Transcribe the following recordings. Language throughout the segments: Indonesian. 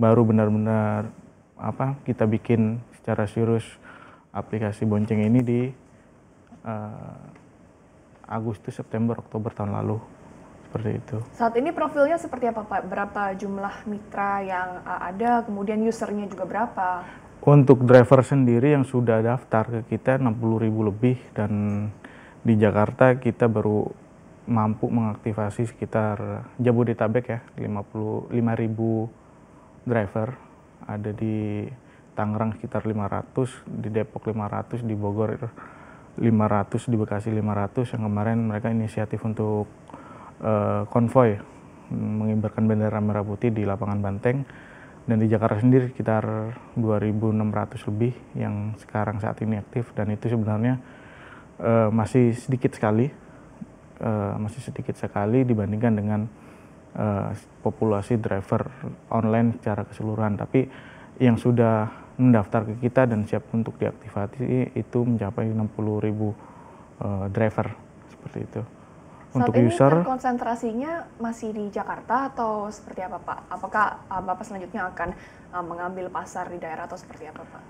baru benar-benar apa kita bikin secara serius aplikasi bonceng ini di uh, Agustus, September, Oktober tahun lalu seperti itu. Saat ini profilnya seperti apa Pak? Berapa jumlah mitra yang eh, ada, kemudian usernya juga berapa? Untuk driver sendiri yang sudah daftar ke kita 60 ribu lebih dan di Jakarta kita baru mampu mengaktifasi sekitar Jabodetabek ya ribu driver ada di Tangerang sekitar 500, di Depok 500, di Bogor 500, di Bekasi 500 yang kemarin mereka inisiatif untuk uh, konvoy mengibarkan bendera merah putih di lapangan Banteng dan di Jakarta sendiri sekitar 2.600 lebih yang sekarang saat ini aktif dan itu sebenarnya uh, masih sedikit sekali uh, masih sedikit sekali dibandingkan dengan uh, populasi driver online secara keseluruhan. Tapi yang sudah mendaftar ke kita dan siap untuk diaktifasi itu mencapai 60 ribu uh, driver seperti itu. Saat untuk ini user konsentrasinya masih di Jakarta atau seperti apa Pak? Apakah eh, Bapak selanjutnya akan uh, mengambil pasar di daerah atau seperti apa Pak?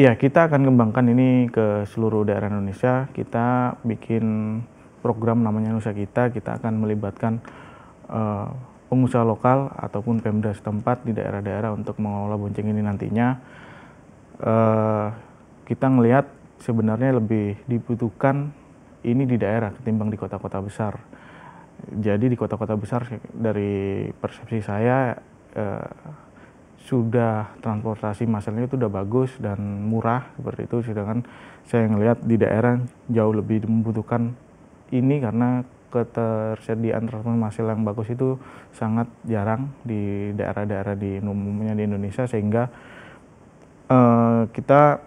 Ya, kita akan kembangkan ini ke seluruh daerah Indonesia. Kita bikin program namanya Nusa Kita, kita akan melibatkan Eh, pengusaha lokal ataupun Pemda setempat di daerah-daerah untuk mengelola bonceng ini nantinya uh, kita melihat sebenarnya lebih dibutuhkan ini di daerah ketimbang di kota-kota besar. Jadi di kota-kota besar dari persepsi saya uh, sudah transportasi masalnya itu sudah bagus dan murah seperti itu. Sedangkan saya melihat di daerah jauh lebih membutuhkan ini karena ketersediaan transformasi yang bagus itu sangat jarang di daerah-daerah di umumnya di Indonesia sehingga uh, kita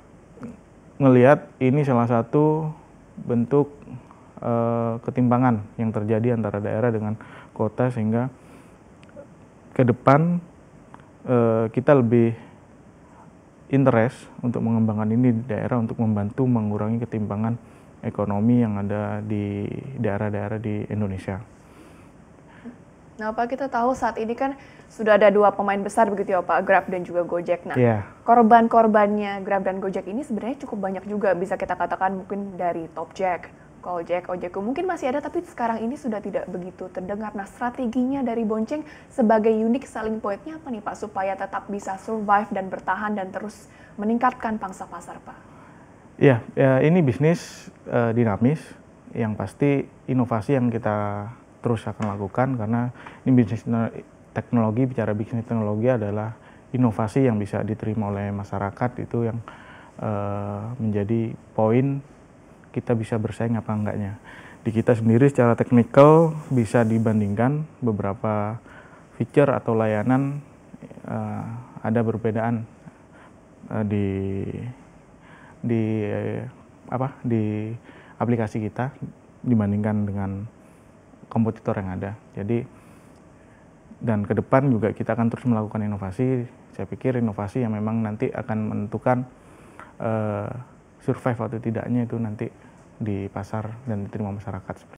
melihat ini salah satu bentuk uh, ketimpangan yang terjadi antara daerah dengan kota sehingga ke depan uh, kita lebih interest untuk mengembangkan ini di daerah untuk membantu mengurangi ketimpangan ekonomi yang ada di daerah-daerah di Indonesia. Nah Pak, kita tahu saat ini kan sudah ada dua pemain besar begitu ya Pak, Grab dan juga Gojek. Nah, yeah. korban-korbannya Grab dan Gojek ini sebenarnya cukup banyak juga, bisa kita katakan mungkin dari Top Jack, Gojek, Ojek. Mungkin masih ada tapi sekarang ini sudah tidak begitu terdengar. Nah, strateginya dari Bonceng sebagai unik, saling pointnya apa nih Pak, supaya tetap bisa survive dan bertahan dan terus meningkatkan pangsa pasar Pak? Ya, ya ini bisnis uh, dinamis yang pasti inovasi yang kita terus akan lakukan karena ini bisnis teknologi bicara bisnis teknologi adalah inovasi yang bisa diterima oleh masyarakat itu yang uh, menjadi poin kita bisa bersaing apa enggaknya. Di kita sendiri secara teknikal bisa dibandingkan beberapa feature atau layanan uh, ada perbedaan uh, di di apa di aplikasi kita dibandingkan dengan kompetitor yang ada. Jadi dan ke depan juga kita akan terus melakukan inovasi. Saya pikir inovasi yang memang nanti akan menentukan uh, survive atau tidaknya itu nanti di pasar dan diterima masyarakat.